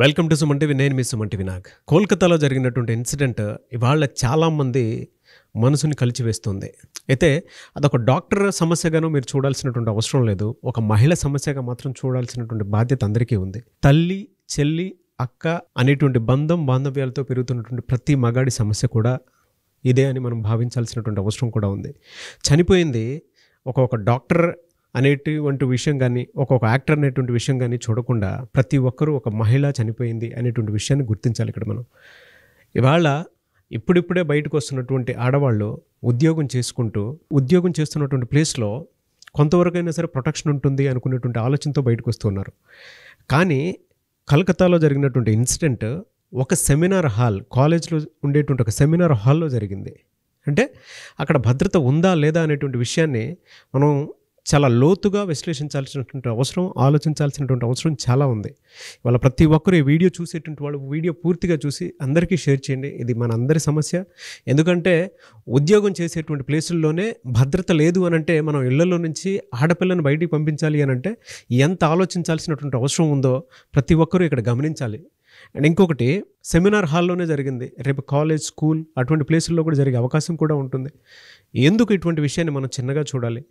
welcome to Suman TV నేను మీ సుమంటి TV కోల్కతాలో జరిగినటువంటి ఇన్సిడెంట్ ఇవాళ చాలామంది మనసుని కలిచివేస్తుంది అయితే అదొక డాక్టర్ సమస్యగాను మీరు చూడాల్సినటువంటి అవసరం లేదు ఒక మహిళ సమస్యగా మాత్రం చూడాల్సినటువంటి బాధ్యత అందరికీ ఉంది తల్లి చెల్లి అక్క అనేటువంటి బంధం బాంధవ్యాలతో పెరుగుతున్నటువంటి ప్రతి మగాడి సమస్య కూడా ఇదే అని మనం భావించాల్సినటువంటి అవసరం కూడా ఉంది చనిపోయింది ఒక ఒక డాక్టర్ అనేటువంటి విషయం కానీ ఒక్కొక్క యాక్టర్ అనేటువంటి విషయం కానీ చూడకుండా ప్రతి ఒక్కరూ ఒక మహిళ చనిపోయింది అనేటువంటి విషయాన్ని గుర్తించాలి ఇక్కడ మనం ఇవాళ ఇప్పుడిప్పుడే బయటకు వస్తున్నటువంటి ఆడవాళ్ళు ఉద్యోగం చేసుకుంటూ ఉద్యోగం చేస్తున్నటువంటి ప్లేస్లో కొంతవరకైనా సరే ప్రొటెక్షన్ ఉంటుంది అనుకునేటువంటి ఆలోచనతో బయటకు వస్తున్నారు కానీ కలకత్తాలో జరిగినటువంటి ఇన్సిడెంట్ ఒక సెమినార్ హాల్ కాలేజ్లో ఉండేటువంటి ఒక సెమినార్ హాల్లో జరిగింది అంటే అక్కడ భద్రత ఉందా లేదా అనేటువంటి విషయాన్ని మనం చాలా లోతుగా విశ్లేషించాల్సినటువంటి అవసరం ఆలోచించాల్సినటువంటి అవసరం చాలా ఉంది వాళ్ళ ప్రతి ఒక్కరు ఈ వీడియో చూసేటువంటి వాళ్ళు వీడియో పూర్తిగా చూసి అందరికీ షేర్ చేయండి ఇది మన అందరి సమస్య ఎందుకంటే ఉద్యోగం చేసేటువంటి ప్లేసుల్లోనే భద్రత లేదు అని అంటే మనం ఇళ్లలో నుంచి ఆడపిల్లను బయటికి పంపించాలి అని అంటే ఎంత ఆలోచించాల్సినటువంటి అవసరం ఉందో ప్రతి ఒక్కరూ ఇక్కడ గమనించాలి అండ్ ఇంకొకటి సెమినార్ హాల్లోనే జరిగింది రేపు కాలేజ్ స్కూల్ అటువంటి ప్లేసుల్లో కూడా జరిగే అవకాశం కూడా ఉంటుంది ఎందుకు ఇటువంటి విషయాన్ని మనం చిన్నగా చూడాలి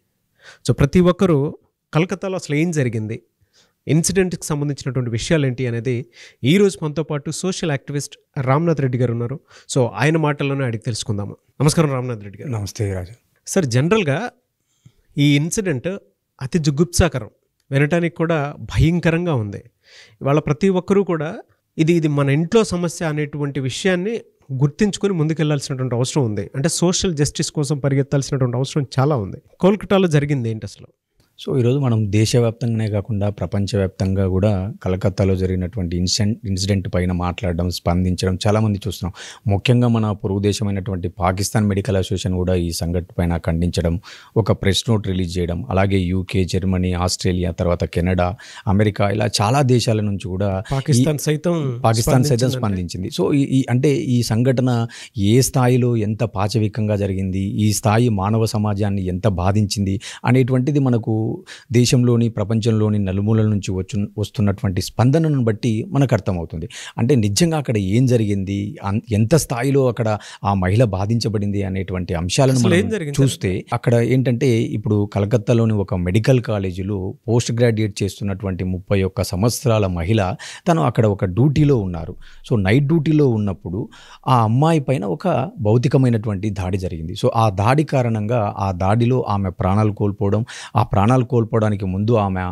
సో ప్రతి ఒక్కరూ కలకత్తాలో అసలు ఏం జరిగింది ఇన్సిడెంట్కి సంబంధించినటువంటి విషయాలు ఏంటి అనేది ఈరోజు మనతో పాటు సోషల్ యాక్టివిస్ట్ రామ్నాథ్ రెడ్డి గారు ఉన్నారు సో ఆయన మాటల్లోనే అడిగి తెలుసుకుందాము నమస్కారం రామ్నాథ్ రెడ్డి గారు నమస్తే రాజు సార్ జనరల్గా ఈ ఇన్సిడెంట్ అతి జుగుప్సాకరం వినటానికి కూడా భయంకరంగా ఉంది ఇవాళ ప్రతి ఒక్కరూ కూడా ఇది ఇది మన ఇంట్లో సమస్య అనేటువంటి విషయాన్ని గుర్తించుకుని ముందుకెళ్లాల్సినటువంటి అవసరం ఉంది అంటే సోషల్ జస్టిస్ కోసం పరిగెత్తాల్సినటువంటి అవసరం చాలా ఉంది కోల్కతాలో జరిగింది ఏంటి అసలు సో ఈరోజు మనం దేశవ్యాప్తంగానే కాకుండా ప్రపంచవ్యాప్తంగా కూడా కలకత్తాలో జరిగినటువంటి ఇన్సిడెంట్ ఇన్సిడెంట్ పైన మాట్లాడడం స్పందించడం చాలామంది చూస్తున్నాం ముఖ్యంగా మన పొరుగు దేశమైనటువంటి పాకిస్తాన్ మెడికల్ అసోసియేషన్ కూడా ఈ సంఘటన పైన ఖండించడం ఒక ప్రెస్ నోట్ రిలీజ్ చేయడం అలాగే యూకే జర్మనీ ఆస్ట్రేలియా తర్వాత కెనడా అమెరికా ఇలా చాలా దేశాల నుంచి కూడా పాకిస్తాన్ సైతం పాకిస్తాన్ సైతం స్పందించింది సో ఈ అంటే ఈ సంఘటన ఏ స్థాయిలో ఎంత పాచవికంగా జరిగింది ఈ స్థాయి మానవ సమాజాన్ని ఎంత బాధించింది అనేటువంటిది మనకు దేశంలోని ప్రపంచంలోని నలుమూలల నుంచి వచ్చు వస్తున్నటువంటి స్పందనను బట్టి మనకు అర్థమవుతుంది అంటే నిజంగా అక్కడ ఏం జరిగింది ఎంత స్థాయిలో అక్కడ ఆ మహిళ బాధించబడింది అనేటువంటి అంశాలను మనం చూస్తే అక్కడ ఏంటంటే ఇప్పుడు కలకత్తాలోని ఒక మెడికల్ కాలేజీలో పోస్ట్ గ్రాడ్యుయేట్ చేస్తున్నటువంటి ముప్పై ఒక్క సంవత్సరాల మహిళ తను అక్కడ ఒక డ్యూటీలో ఉన్నారు సో నైట్ డ్యూటీలో ఉన్నప్పుడు ఆ అమ్మాయి పైన ఒక భౌతికమైనటువంటి దాడి జరిగింది సో ఆ దాడి కారణంగా ఆ దాడిలో ఆమె ప్రాణాలు కోల్పోవడం ఆ ప్రాణ ప్రాణాలు కోల్పోవడానికి ముందు ఆమె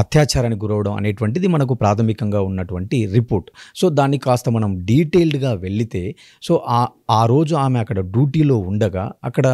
అత్యాచారానికి గురవడం అనేటువంటిది మనకు ప్రాథమికంగా ఉన్నటువంటి రిపోర్ట్ సో దాన్ని కాస్త మనం డీటెయిల్డ్గా వెళితే సో ఆ ఆ రోజు ఆమె అక్కడ డ్యూటీలో ఉండగా అక్కడ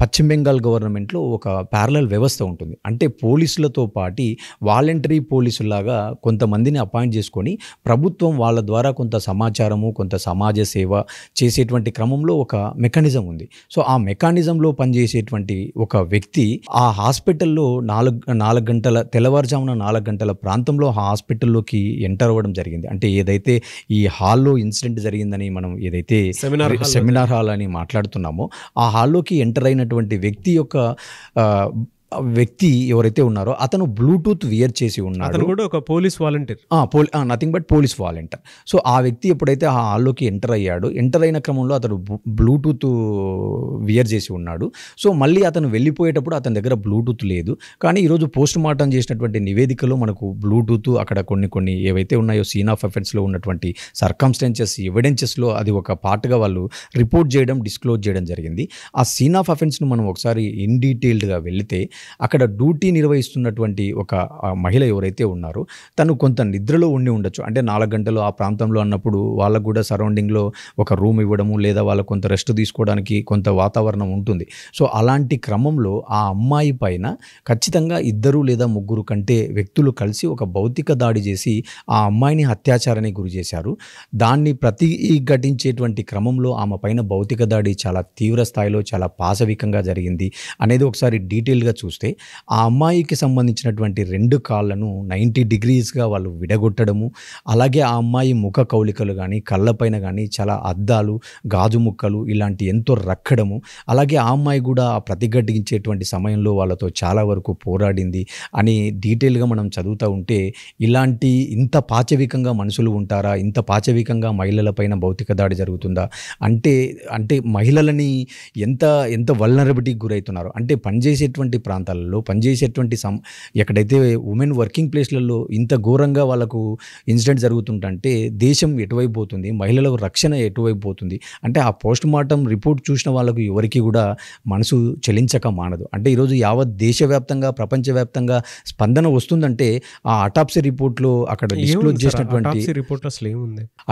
పశ్చిమ బెంగాల్ గవర్నమెంట్లో ఒక ప్యారలల్ వ్యవస్థ ఉంటుంది అంటే పోలీసులతో పాటి వాలంటరీ పోలీసులాగా కొంతమందిని అపాయింట్ చేసుకొని ప్రభుత్వం వాళ్ళ ద్వారా కొంత సమాచారము కొంత సమాజ సేవ చేసేటువంటి క్రమంలో ఒక మెకానిజం ఉంది సో ఆ మెకానిజంలో పనిచేసేటువంటి ఒక వ్యక్తి ఆ హాస్పిటల్లో నాలుగు నాలుగు గంటల తెల్లవారుజామున నాలుగు గంటల ప్రాంతంలో ఆ హాస్పిటల్లోకి ఎంటర్ అవ్వడం జరిగింది అంటే ఏదైతే ఈ హాల్లో ఇన్సిడెంట్ జరిగిందని మనం ఏదైతే సెమినార్ సెమినార్ హాల్ అని మాట్లాడుతున్నామో ఆ హాల్లోకి ఎంటర్ అయినటువంటి వ్యక్తి యొక్క వ్యక్తి ఎవరైతే ఉన్నారో అతను బ్లూటూత్ వియర్ చేసి ఉన్నాడు అతను కూడా ఒక police volunteer nothing but police volunteer so ఆ వ్యక్తి ఎప్పుడైతే ఆ హాల్లోకి ఎంటర్ అయ్యాడు ఎంటర్ అయిన క్రమంలో అతను బ్లూటూత్ వియర్ చేసి ఉన్నాడు సో మళ్ళీ అతను వెళ్ళిపోయేటప్పుడు అతని దగ్గర బ్లూటూత్ లేదు కానీ ఈరోజు పోస్ట్ మార్టం చేసినటువంటి నివేదికలో మనకు బ్లూటూత్ అక్కడ కొన్ని కొన్ని ఏవైతే ఉన్నాయో సీన్ ఆఫ్ ఎఫెన్స్లో ఉన్నటువంటి సర్కమ్స్టెన్సెస్ ఎవిడెన్సెస్లో అది ఒక పార్ట్గా వాళ్ళు రిపోర్ట్ చేయడం డిస్క్లోజ్ చేయడం జరిగింది ఆ సీన్ ఆఫ్ అఫెన్స్ను మనం ఒకసారి ఇన్ డీటెయిల్డ్గా వెళితే అక్కడ డ్యూటీ నిర్వహిస్తున్నటువంటి ఒక మహిళ ఎవరైతే ఉన్నారో తను కొంత నిద్రలో ఉండి ఉండొచ్చు అంటే నాలుగు గంటలు ఆ ప్రాంతంలో అన్నప్పుడు వాళ్ళకు కూడా సరౌండింగ్లో ఒక రూమ్ ఇవ్వడము లేదా వాళ్ళ కొంత రెస్ట్ తీసుకోవడానికి కొంత వాతావరణం ఉంటుంది సో అలాంటి క్రమంలో ఆ అమ్మాయి పైన ఖచ్చితంగా ఇద్దరు లేదా ముగ్గురు కంటే వ్యక్తులు కలిసి ఒక భౌతిక దాడి చేసి ఆ అమ్మాయిని అత్యాచారానికి గురి చేశారు దాన్ని ప్రతి ఘటించేటువంటి క్రమంలో ఆమె పైన భౌతిక దాడి చాలా తీవ్ర స్థాయిలో చాలా పాశవికంగా జరిగింది అనేది ఒకసారి డీటెయిల్గా చూసి చూస్తే ఆ అమ్మాయికి సంబంధించినటువంటి రెండు కాళ్ళను నైంటీ డిగ్రీస్గా వాళ్ళు విడగొట్టడము అలాగే ఆ అమ్మాయి ముఖ కౌలికలు కానీ కళ్ళపైన కానీ చాలా అద్దాలు గాజు ముక్కలు ఇలాంటి ఎంతో రక్కడము అలాగే ఆ అమ్మాయి కూడా ప్రతిఘటించేటువంటి సమయంలో వాళ్ళతో చాలా వరకు పోరాడింది అని డీటెయిల్గా మనం చదువుతూ ఉంటే ఇలాంటి ఇంత పాచవికంగా మనుషులు ఉంటారా ఇంత పాచవికంగా మహిళలపైన భౌతిక దాడి జరుగుతుందా అంటే అంటే మహిళలని ఎంత ఎంత వల్నరబిటీకి గురవుతున్నారు అంటే పనిచేసేటువంటి ప్రాంతం ప్రాంతాలలో పనిచేసేటువంటి సమ్ ఎక్కడైతే ఉమెన్ వర్కింగ్ ప్లేస్లలో ఇంత ఘోరంగా వాళ్ళకు ఇన్సిడెంట్ జరుగుతుంటే దేశం ఎటువైపు పోతుంది మహిళలకు రక్షణ ఎటువైపు పోతుంది అంటే ఆ పోస్ట్ మార్టం రిపోర్ట్ చూసిన వాళ్ళకు ఎవరికి కూడా మనసు చెలించక మానదు అంటే ఈరోజు యావత్ దేశవ్యాప్తంగా ప్రపంచవ్యాప్తంగా స్పందన వస్తుందంటే ఆ అటాప్సీ రిపోర్ట్లో అక్కడ డిస్క్లోజ్ చేసినటువంటి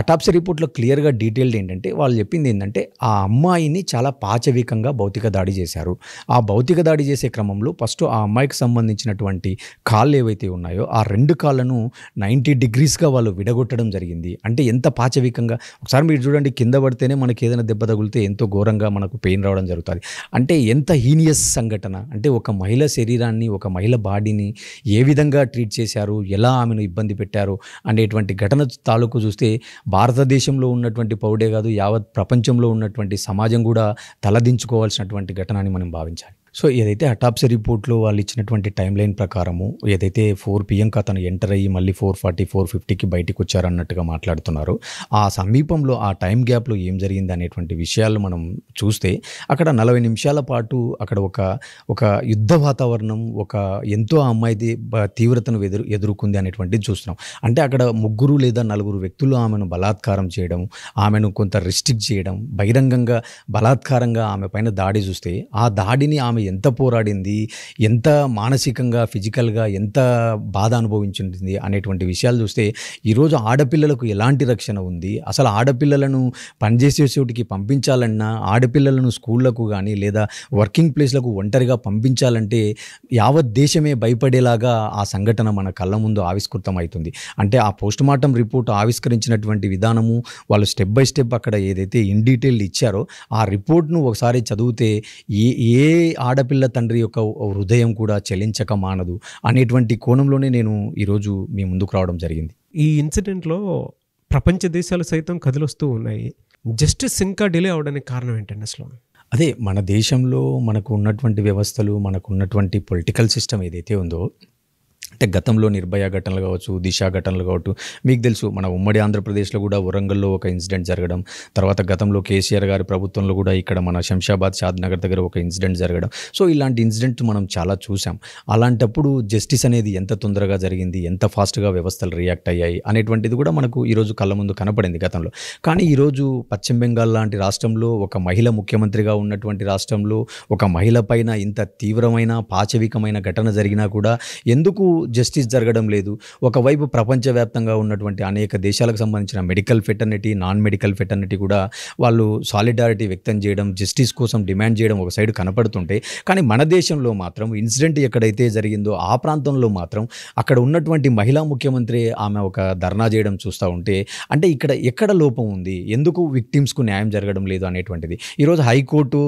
అటాప్సీ రిపోర్ట్లో క్లియర్గా డీటెయిల్డ్ ఏంటంటే వాళ్ళు చెప్పింది ఏంటంటే ఆ అమ్మాయిని చాలా పాచవికంగా భౌతిక దాడి చేశారు ఆ భౌతిక దాడి చేసే క్రమంలో ఫస్ట్ ఆ అమ్మాయికి సంబంధించినటువంటి కాళ్ళు ఏవైతే ఉన్నాయో ఆ రెండు కాళ్ళను నైంటీ డిగ్రీస్గా వాళ్ళు విడగొట్టడం జరిగింది అంటే ఎంత పాచవికంగా ఒకసారి మీరు చూడండి కింద పడితేనే మనకి ఏదైనా దెబ్బ తగిలితే ఎంతో ఘోరంగా మనకు పెయిన్ రావడం జరుగుతుంది అంటే ఎంత హీనియస్ సంఘటన అంటే ఒక మహిళ శరీరాన్ని ఒక మహిళ బాడీని ఏ విధంగా ట్రీట్ చేశారు ఎలా ఆమెను ఇబ్బంది పెట్టారు అనేటువంటి ఘటన తాలూకు చూస్తే భారతదేశంలో ఉన్నటువంటి పౌడే కాదు యావత్ ప్రపంచంలో ఉన్నటువంటి సమాజం కూడా తలదించుకోవాల్సినటువంటి ఘటన అని మనం భావించాలి సో ఏదైతే అటాప్సీ రిపోర్ట్లో వాళ్ళు ఇచ్చినటువంటి టైం లైన్ ప్రకారము ఏదైతే ఫోర్ పిఎంక తను ఎంటర్ అయ్యి మళ్ళీ ఫోర్ ఫార్టీ ఫోర్ ఫిఫ్టీకి బయటకు వచ్చారన్నట్టుగా మాట్లాడుతున్నారు ఆ సమీపంలో ఆ టైం గ్యాప్లో ఏం జరిగింది అనేటువంటి విషయాలు మనం చూస్తే అక్కడ నలభై నిమిషాల పాటు అక్కడ ఒక ఒక యుద్ధ వాతావరణం ఒక ఎంతో అమ్మాయిది తీవ్రతను ఎదురు ఎదుర్కొంది అనేటువంటిది చూస్తున్నాం అంటే అక్కడ ముగ్గురు లేదా నలుగురు వ్యక్తులు ఆమెను బలాత్కారం చేయడం ఆమెను కొంత రిస్ట్రిక్ట్ చేయడం బహిరంగంగా బలాత్కారంగా ఆమె పైన దాడి చూస్తే ఆ దాడిని ఆమె ఎంత పోరాడింది ఎంత మానసికంగా ఫిజికల్గా ఎంత బాధ అనుభవించింది అనేటువంటి విషయాలు చూస్తే ఈరోజు ఆడపిల్లలకు ఎలాంటి రక్షణ ఉంది అసలు ఆడపిల్లలను పనిచేసే చోటికి పంపించాలన్నా ఆడపిల్లలను స్కూళ్లకు కానీ లేదా వర్కింగ్ ప్లేస్లకు ఒంటరిగా పంపించాలంటే యావత్ దేశమే భయపడేలాగా ఆ సంఘటన మన కళ్ళ ముందు ఆవిష్కృతం అవుతుంది అంటే ఆ పోస్ట్ మార్టం రిపోర్ట్ ఆవిష్కరించినటువంటి విధానము వాళ్ళు స్టెప్ బై స్టెప్ అక్కడ ఏదైతే ఇన్ డీటెయిల్ ఇచ్చారో ఆ రిపోర్ట్ను ఒకసారి చదివితే ఏ ఏ ఆడపిల్ల తండ్రి యొక్క హృదయం కూడా చెలించక మానదు అనేటువంటి కోణంలోనే నేను ఈరోజు మీ ముందుకు రావడం జరిగింది ఈ ఇన్సిడెంట్లో ప్రపంచ దేశాలు సైతం కదిలొస్తూ ఉన్నాయి జస్టిస్ ఇంకా డిలే అవడానికి కారణం ఏంటండి అసలు అదే మన దేశంలో మనకు ఉన్నటువంటి వ్యవస్థలు మనకు ఉన్నటువంటి పొలిటికల్ సిస్టమ్ ఏదైతే ఉందో అంటే గతంలో నిర్భయ ఘటనలు కావచ్చు దిశ ఘటనలు కావచ్చు మీకు తెలుసు మన ఉమ్మడి ఆంధ్రప్రదేశ్లో కూడా వరంగల్లో ఒక ఇన్సిడెంట్ జరగడం తర్వాత గతంలో కేసీఆర్ గారి ప్రభుత్వంలో కూడా ఇక్కడ మన శంషాబాద్ షాద్ నగర్ దగ్గర ఒక ఇన్సిడెంట్ జరగడం సో ఇలాంటి ఇన్సిడెంట్ మనం చాలా చూసాం అలాంటప్పుడు జస్టిస్ అనేది ఎంత తొందరగా జరిగింది ఎంత ఫాస్ట్గా వ్యవస్థలు రియాక్ట్ అయ్యాయి అనేటువంటిది కూడా మనకు ఈరోజు కళ్ళ ముందు కనపడింది గతంలో కానీ ఈరోజు పశ్చిమ బెంగాల్ లాంటి రాష్ట్రంలో ఒక మహిళ ముఖ్యమంత్రిగా ఉన్నటువంటి రాష్ట్రంలో ఒక మహిళ పైన ఇంత తీవ్రమైన పాచవికమైన ఘటన జరిగినా కూడా ఎందుకు జస్టిస్ జరగడం లేదు ఒకవైపు ప్రపంచవ్యాప్తంగా ఉన్నటువంటి అనేక దేశాలకు సంబంధించిన medical fraternity non medical fraternity కూడా వాళ్ళు సాలిడారిటీ వ్యక్తం చేయడం జస్టిస్ కోసం డిమాండ్ చేయడం ఒక సైడ్ కనపడుతుంటే కానీ మన దేశంలో మాత్రం ఇన్సిడెంట్ ఎక్కడైతే జరిగిందో ఆ ప్రాంతంలో మాత్రం అక్కడ ఉన్నటువంటి మహిళా ముఖ్యమంత్రి ఆమె ఒక ధర్నా చేయడం చూస్తూ ఉంటే అంటే ఇక్కడ ఎక్కడ లోపం ఉంది ఎందుకు విక్టిమ్స్కు న్యాయం జరగడం లేదు అనేటువంటిది ఈరోజు హైకోర్టు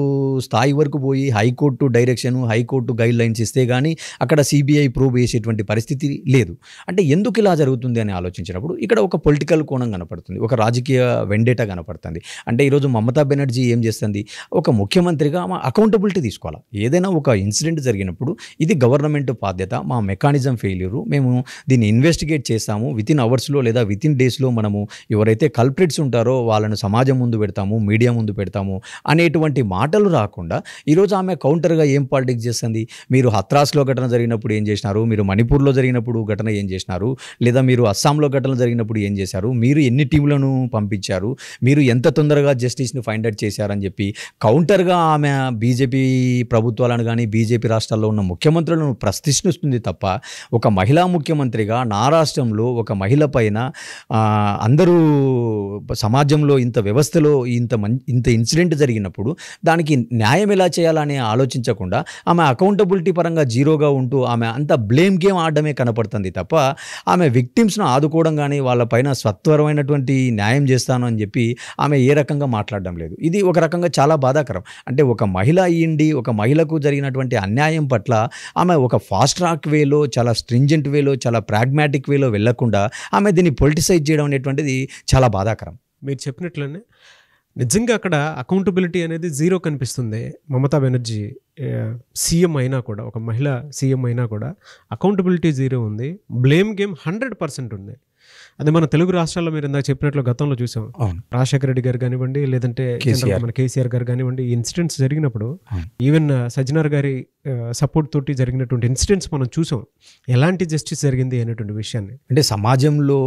స్థాయి వరకు పోయి high court direction high court guidelines ఇస్తే కానీ అక్కడ సిబిఐ ప్రూవ్ చేసేటువంటి ఉన్నటువంటి పరిస్థితి లేదు అంటే ఎందుకు ఇలా జరుగుతుంది అని ఆలోచించినప్పుడు ఇక్కడ ఒక పొలిటికల్ కోణం కనపడుతుంది ఒక రాజకీయ వెండేట కనపడుతుంది అంటే ఈరోజు మమతా బెనర్జీ ఏం చేస్తుంది ఒక ముఖ్యమంత్రిగా మా అకౌంటబిలిటీ తీసుకోవాలి ఏదైనా ఒక ఇన్సిడెంట్ జరిగినప్పుడు ఇది గవర్నమెంట్ బాధ్యత మా మెకానిజం ఫెయిల్యూరు మేము దీన్ని ఇన్వెస్టిగేట్ చేస్తాము వితిన్ అవర్స్లో లేదా వితిన్ డేస్లో మనము ఎవరైతే కల్ప్రిట్స్ ఉంటారో వాళ్ళను సమాజం ముందు పెడతాము మీడియా ముందు పెడతాము అనేటువంటి మాటలు రాకుండా ఈరోజు ఆమె కౌంటర్గా ఏం పాలిటిక్స్ చేస్తుంది మీరు హత్రాస్లో ఘటన జరిగినప్పుడు ఏం చేసినారు మీరు మణిపూర్ మణిపూర్లో జరిగినప్పుడు ఘటన ఏం చేసినారు లేదా మీరు అస్సాంలో ఘటన జరిగినప్పుడు ఏం చేశారు మీరు ఎన్ని టీంలను పంపించారు మీరు ఎంత తొందరగా జస్టిస్ని ఫైండ్ అవుట్ చేశారని చెప్పి కౌంటర్గా ఆమె బీజేపీ ప్రభుత్వాలను కానీ బీజేపీ రాష్ట్రాల్లో ఉన్న ముఖ్యమంత్రులను ప్రశ్నిస్తుంది తప్ప ఒక మహిళా ముఖ్యమంత్రిగా నా రాష్ట్రంలో ఒక మహిళ పైన అందరూ సమాజంలో ఇంత వ్యవస్థలో ఇంత మం ఇంత ఇన్సిడెంట్ జరిగినప్పుడు దానికి న్యాయం ఎలా చేయాలని ఆలోచించకుండా ఆమె అకౌంటబిలిటీ పరంగా జీరోగా ఉంటూ ఆమె అంత బ్లేమ్ గేమ్ ఆడమే కనపడుతుంది తప్ప ఆమె విక్టిమ్స్ను ఆదుకోవడం కానీ వాళ్ళపైన సత్వరమైనటువంటి న్యాయం చేస్తాను అని చెప్పి ఆమె ఏ రకంగా మాట్లాడడం లేదు ఇది ఒక రకంగా చాలా బాధాకరం అంటే ఒక మహిళ అయ్యింది ఒక మహిళకు జరిగినటువంటి అన్యాయం పట్ల ఆమె ఒక ఫాస్ట్ ట్రాక్ వేలో చాలా స్ట్రింజెంట్ వేలో చాలా ప్రాగ్మాటిక్ వేలో వెళ్లకుండా ఆమె దీన్ని పొలిటిసైజ్ చేయడం అనేటువంటిది చాలా బాధాకరం మీరు చెప్పినట్లనే నిజంగా అక్కడ అకౌంటబిలిటీ అనేది జీరో కనిపిస్తుంది మమతా బెనర్జీ సీఎం అయినా కూడా ఒక మహిళ సీఎం అయినా కూడా అకౌంటబిలిటీ జీరో ఉంది బ్లేమ్ గేమ్ హండ్రెడ్ పర్సెంట్ ఉంది అదే మన తెలుగు రాష్ట్రాల్లో మీరు ఇందాక చెప్పినట్లు గతంలో చూసాం రాజశేఖర రెడ్డి గారు కానివ్వండి లేదంటే మన కేసీఆర్ గారు కానివ్వండి ఇన్సిడెంట్స్ జరిగినప్పుడు ఈవెన్ uh, సజ్జనార్ గారి సపోర్ట్ uh, తోటి జరిగినటువంటి ఇన్సిడెంట్స్ మనం చూసాం ఎలాంటి జస్టిస్ జరిగింది అనేటువంటి విషయాన్ని అంటే సమాజంలో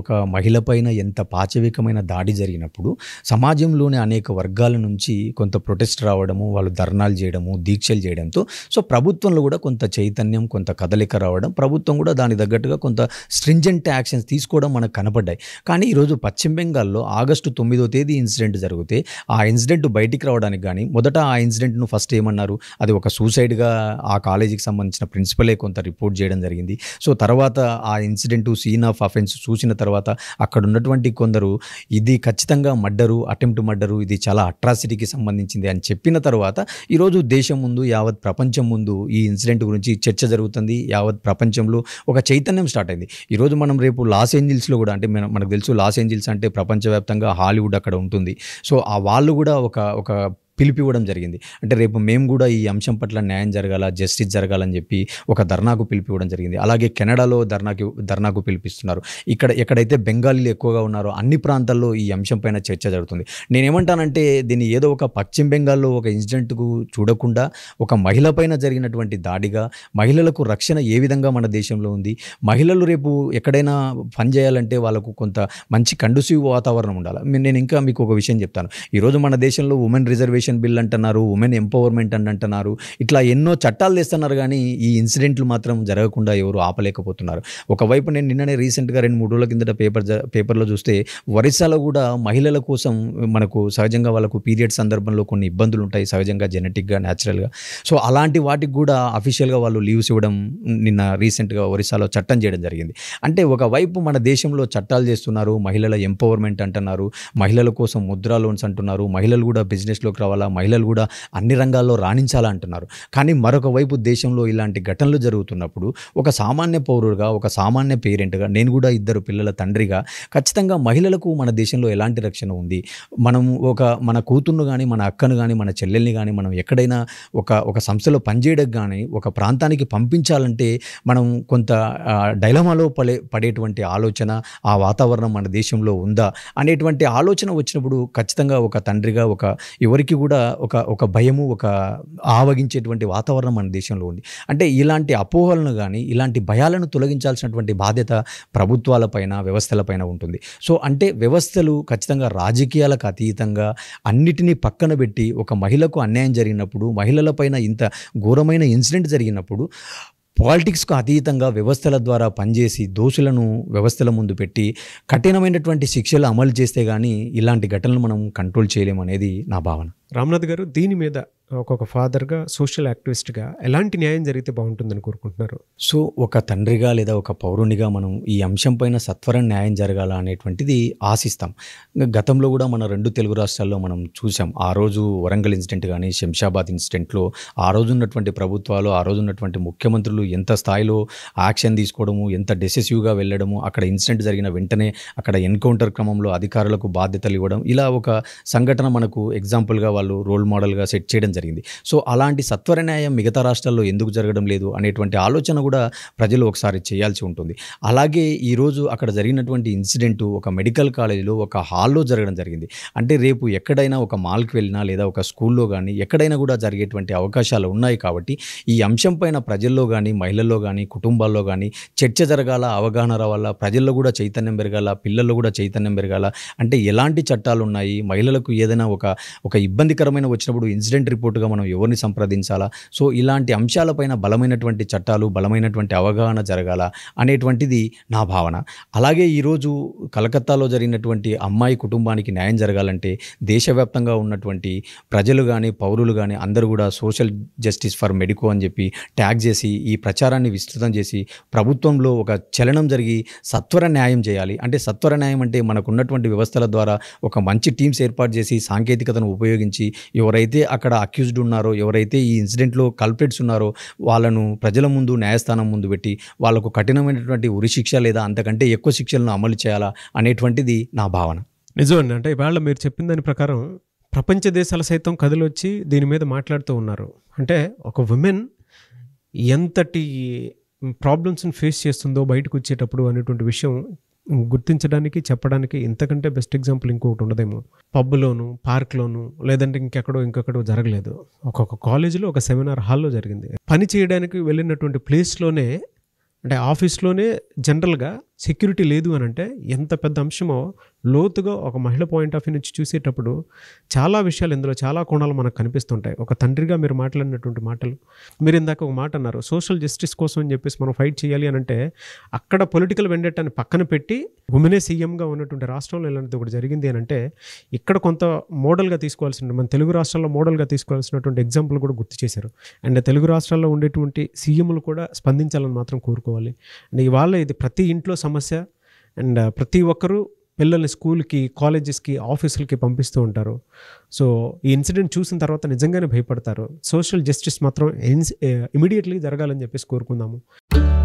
ఒక మహిళ పైన ఎంత పాచవికమైన దాడి జరిగినప్పుడు సమాజంలోని అనేక వర్గాల నుంచి కొంత ప్రొటెస్ట్ రావడము వాళ్ళు ధర్నాలు చేయడము దీక్షలు చేయడంతో సో ప్రభుత్వంలో కూడా కొంత చైతన్యం కొంత కదలిక రావడం ప్రభుత్వం కూడా దాని తగ్గట్టుగా కొంత స్ట్రింజెంట్ యాక్షన్స్ తీసుకోవడం మనకు కనపడ్డాయి కానీ ఈరోజు పశ్చిమ బెంగాల్లో ఆగస్టు తొమ్మిదో తేదీ ఇన్సిడెంట్ జరిగితే ఆ ఇన్సిడెంట్ బయటికి రావడానికి కానీ మొదట ఆ ఇన్సిడెంట్ను ఫస్ట్ ఏమన్నారు అది ఒక సూసైడ్గా ఆ కాలేజీకి సంబంధించిన ప్రిన్సిపలే కొంత రిపోర్ట్ చేయడం జరిగింది సో తర్వాత ఆ ఇన్సిడెంట్ సీన్ ఆఫ్ అఫెన్స్ చూసిన తర్వాత అక్కడ ఉన్నటువంటి కొందరు ఇది ఖచ్చితంగా మడ్డరు అటెంప్ట్ మడ్డరు ఇది చాలా అట్రాసిటీకి సంబంధించింది అని చెప్పిన తర్వాత ఈరోజు దేశం ముందు యావత్ ప్రపంచం ముందు ఈ ఇన్సిడెంట్ గురించి చర్చ జరుగుతుంది యావత్ ప్రపంచంలో ఒక చైతన్యం స్టార్ట్ అయింది ఈరోజు మనం రేపు లాస్ ఏంజిల్స్ ఏంజిల్స్లో కూడా అంటే మనం మనకు తెలుసు లాస్ ఏంజిల్స్ అంటే ప్రపంచవ్యాప్తంగా హాలీవుడ్ అక్కడ ఉంటుంది సో ఆ వాళ్ళు కూడా ఒక ఒక పిలిపివ్వడం జరిగింది అంటే రేపు మేము కూడా ఈ అంశం పట్ల న్యాయం జరగాల జస్టిస్ జరగాలని చెప్పి ఒక ధర్నాకు పిలిపివ్వడం జరిగింది అలాగే కెనడాలో ధర్నాకి ధర్నాకు పిలిపిస్తున్నారు ఇక్కడ ఎక్కడైతే బెంగాలీలు ఎక్కువగా ఉన్నారో అన్ని ప్రాంతాల్లో ఈ అంశం పైన చర్చ జరుగుతుంది నేనేమంటానంటే దీన్ని ఏదో ఒక పశ్చిమ బెంగాల్లో ఒక ఇన్సిడెంట్కు చూడకుండా ఒక మహిళ పైన జరిగినటువంటి దాడిగా మహిళలకు రక్షణ ఏ విధంగా మన దేశంలో ఉంది మహిళలు రేపు ఎక్కడైనా పని చేయాలంటే వాళ్ళకు కొంత మంచి కండుసివ్ వాతావరణం ఉండాలి నేను ఇంకా మీకు ఒక విషయం చెప్తాను ఈరోజు మన దేశంలో ఉమెన్ రిజర్వేషన్ ఎడ్యుకేషన్ బిల్ అంటున్నారు ఉమెన్ ఎంపవర్మెంట్ అని అంటున్నారు ఇట్లా ఎన్నో చట్టాలు తెస్తున్నారు కానీ ఈ ఇన్సిడెంట్లు మాత్రం జరగకుండా ఎవరు ఆపలేకపోతున్నారు ఒకవైపు నేను నిన్ననే రీసెంట్గా రెండు మూడు రోజుల కిందట పేపర్ పేపర్లో చూస్తే ఒరిస్సాలో కూడా మహిళల కోసం మనకు సహజంగా వాళ్ళకు పీరియడ్ సందర్భంలో కొన్ని ఇబ్బందులు ఉంటాయి సహజంగా జెనెటిక్గా న్యాచురల్గా సో అలాంటి వాటికి కూడా అఫీషియల్గా వాళ్ళు లీవ్స్ ఇవ్వడం నిన్న రీసెంట్గా ఒరిస్సాలో చట్టం చేయడం జరిగింది అంటే ఒకవైపు మన దేశంలో చట్టాలు చేస్తున్నారు మహిళల ఎంపవర్మెంట్ అంటున్నారు మహిళల కోసం ముద్రా లోన్స్ అంటున్నారు మహిళలు కూడా బిజినెస్లోకి రావాలి రావాలా మహిళలు కూడా అన్ని రంగాల్లో రాణించాలా అంటున్నారు కానీ మరొక వైపు దేశంలో ఇలాంటి ఘటనలు జరుగుతున్నప్పుడు ఒక సామాన్య పౌరుడుగా ఒక సామాన్య పేరెంట్గా నేను కూడా ఇద్దరు పిల్లల తండ్రిగా ఖచ్చితంగా మహిళలకు మన దేశంలో ఎలాంటి రక్షణ ఉంది మనం ఒక మన కూతుర్ను కానీ మన అక్కను కానీ మన చెల్లెల్ని కానీ మనం ఎక్కడైనా ఒక ఒక సంస్థలో పనిచేయడానికి కానీ ఒక ప్రాంతానికి పంపించాలంటే మనం కొంత డైలమాలో పడే పడేటువంటి ఆలోచన ఆ వాతావరణం మన దేశంలో ఉందా అనేటువంటి ఆలోచన వచ్చినప్పుడు ఖచ్చితంగా ఒక తండ్రిగా ఒక ఎవరికి కూడా కూడా ఒక ఒక భయము ఒక ఆవగించేటువంటి వాతావరణం మన దేశంలో ఉంది అంటే ఇలాంటి అపోహలను కానీ ఇలాంటి భయాలను తొలగించాల్సినటువంటి బాధ్యత ప్రభుత్వాలపైన వ్యవస్థలపైన ఉంటుంది సో అంటే వ్యవస్థలు ఖచ్చితంగా రాజకీయాలకు అతీతంగా అన్నిటినీ పక్కన పెట్టి ఒక మహిళకు అన్యాయం జరిగినప్పుడు మహిళలపైన ఇంత ఘోరమైన ఇన్సిడెంట్ జరిగినప్పుడు పాలిటిక్స్కు అతీతంగా వ్యవస్థల ద్వారా పనిచేసి దోషులను వ్యవస్థల ముందు పెట్టి కఠినమైనటువంటి శిక్షలు అమలు చేస్తే కానీ ఇలాంటి ఘటనలు మనం కంట్రోల్ చేయలేమనేది నా భావన రామ్నాథ్ గారు దీని మీద ఒక్కొక్క ఫాదర్గా సోషల్ యాక్టివిస్ట్గా ఎలాంటి న్యాయం జరిగితే బాగుంటుందని కోరుకుంటున్నారు సో ఒక తండ్రిగా లేదా ఒక పౌరునిగా మనం ఈ అంశం పైన సత్వరం న్యాయం జరగాల అనేటువంటిది ఆశిస్తాం గతంలో కూడా మన రెండు తెలుగు రాష్ట్రాల్లో మనం చూసాం ఆ రోజు వరంగల్ ఇన్సిడెంట్ కానీ శంషాబాద్ ఇన్సిడెంట్లో ఆ రోజు ఉన్నటువంటి ప్రభుత్వాలు ఆ రోజు ఉన్నటువంటి ముఖ్యమంత్రులు ఎంత స్థాయిలో యాక్షన్ తీసుకోవడము ఎంత డెసిసివ్గా వెళ్ళడము అక్కడ ఇన్సిడెంట్ జరిగిన వెంటనే అక్కడ ఎన్కౌంటర్ క్రమంలో అధికారులకు బాధ్యతలు ఇవ్వడం ఇలా ఒక సంఘటన మనకు ఎగ్జాంపుల్గా వాళ్ళు రోల్ మోడల్గా సెట్ చేయడం జరిగింది సో అలాంటి సత్వర న్యాయం మిగతా రాష్ట్రాల్లో ఎందుకు జరగడం లేదు అనేటువంటి ఆలోచన కూడా ప్రజలు ఒకసారి చేయాల్సి ఉంటుంది అలాగే ఈరోజు అక్కడ జరిగినటువంటి ఇన్సిడెంట్ ఒక మెడికల్ కాలేజీలో ఒక హాల్లో జరగడం జరిగింది అంటే రేపు ఎక్కడైనా ఒక మాల్కి వెళ్ళినా లేదా ఒక స్కూల్లో కానీ ఎక్కడైనా కూడా జరిగేటువంటి అవకాశాలు ఉన్నాయి కాబట్టి ఈ అంశం పైన ప్రజల్లో కానీ మహిళల్లో కానీ కుటుంబాల్లో కానీ చర్చ జరగాల అవగాహన రావాల ప్రజల్లో కూడా చైతన్యం పెరగాల పిల్లల్లో కూడా చైతన్యం పెరగాల అంటే ఎలాంటి చట్టాలు ఉన్నాయి మహిళలకు ఏదైనా ఒక ఒక ఇబ్బంది ఇబ్బందికరమైన వచ్చినప్పుడు ఇన్సిడెంట్ రిపోర్ట్గా మనం ఎవరిని సంప్రదించాలా సో ఇలాంటి అంశాలపైన బలమైనటువంటి చట్టాలు బలమైనటువంటి అవగాహన జరగాల అనేటువంటిది నా భావన అలాగే ఈరోజు కలకత్తాలో జరిగినటువంటి అమ్మాయి కుటుంబానికి న్యాయం జరగాలంటే దేశవ్యాప్తంగా ఉన్నటువంటి ప్రజలు కానీ పౌరులు కానీ అందరూ కూడా సోషల్ జస్టిస్ ఫర్ మెడికో అని చెప్పి ట్యాగ్ చేసి ఈ ప్రచారాన్ని విస్తృతం చేసి ప్రభుత్వంలో ఒక చలనం జరిగి సత్వర న్యాయం చేయాలి అంటే సత్వర న్యాయం అంటే మనకున్నటువంటి వ్యవస్థల ద్వారా ఒక మంచి టీమ్స్ ఏర్పాటు చేసి సాంకేతికతను ఉపయోగించి గురించి ఎవరైతే అక్కడ అక్యూజ్డ్ ఉన్నారో ఎవరైతే ఈ ఇన్సిడెంట్లో కల్ప్రెట్స్ ఉన్నారో వాళ్ళను ప్రజల ముందు న్యాయస్థానం ముందు పెట్టి వాళ్ళకు కఠినమైనటువంటి ఉరి శిక్ష లేదా అంతకంటే ఎక్కువ శిక్షలను అమలు చేయాలా అనేటువంటిది నా భావన నిజమండి అంటే ఇవాళ మీరు చెప్పిన దాని ప్రకారం ప్రపంచ దేశాలు సైతం వచ్చి దీని మీద మాట్లాడుతూ ఉన్నారు అంటే ఒక ఉమెన్ ఎంతటి ప్రాబ్లమ్స్ని ఫేస్ చేస్తుందో బయటకు వచ్చేటప్పుడు అనేటువంటి విషయం గుర్తించడానికి చెప్పడానికి ఇంతకంటే బెస్ట్ ఎగ్జాంపుల్ ఇంకొకటి ఉండదేమో పబ్లోను పార్క్లోను లేదంటే ఇంకెక్కడో ఇంకెక్కడో జరగలేదు ఒక్కొక్క కాలేజీలో ఒక సెమినార్ హాల్లో జరిగింది పని చేయడానికి వెళ్ళినటువంటి ప్లేస్లోనే అంటే ఆఫీస్లోనే జనరల్గా సెక్యూరిటీ లేదు అని అంటే ఎంత పెద్ద అంశమో లోతుగా ఒక మహిళ పాయింట్ ఆఫ్ వ్యూ నుంచి చూసేటప్పుడు చాలా విషయాలు ఇందులో చాలా కోణాలు మనకు కనిపిస్తుంటాయి ఒక తండ్రిగా మీరు మాట్లాడినటువంటి మాటలు మీరు ఇందాక ఒక మాట అన్నారు సోషల్ జస్టిస్ కోసం అని చెప్పేసి మనం ఫైట్ చేయాలి అని అంటే అక్కడ పొలిటికల్ వెండెట్టాన్ని పక్కన పెట్టి ఉమెనే సీఎంగా ఉన్నటువంటి రాష్ట్రంలో ఇలాంటిది ఒకటి జరిగింది అని అంటే ఇక్కడ కొంత మోడల్గా తీసుకోవాల్సిన మన తెలుగు రాష్ట్రాల్లో మోడల్గా తీసుకోవాల్సినటువంటి ఎగ్జాంపుల్ కూడా గుర్తు చేశారు అండ్ తెలుగు రాష్ట్రాల్లో ఉండేటువంటి సీఎంలు కూడా స్పందించాలని మాత్రం కోరుకోవాలి అండ్ ఇవాళ ఇది ప్రతి ఇంట్లో సమస్య అండ్ ప్రతి ఒక్కరూ పిల్లల్ని స్కూల్కి కాలేజెస్కి ఆఫీసులకి పంపిస్తూ ఉంటారు సో ఈ ఇన్సిడెంట్ చూసిన తర్వాత నిజంగానే భయపడతారు సోషల్ జస్టిస్ మాత్రం ఇమీడియట్లీ జరగాలని చెప్పేసి కోరుకుందాము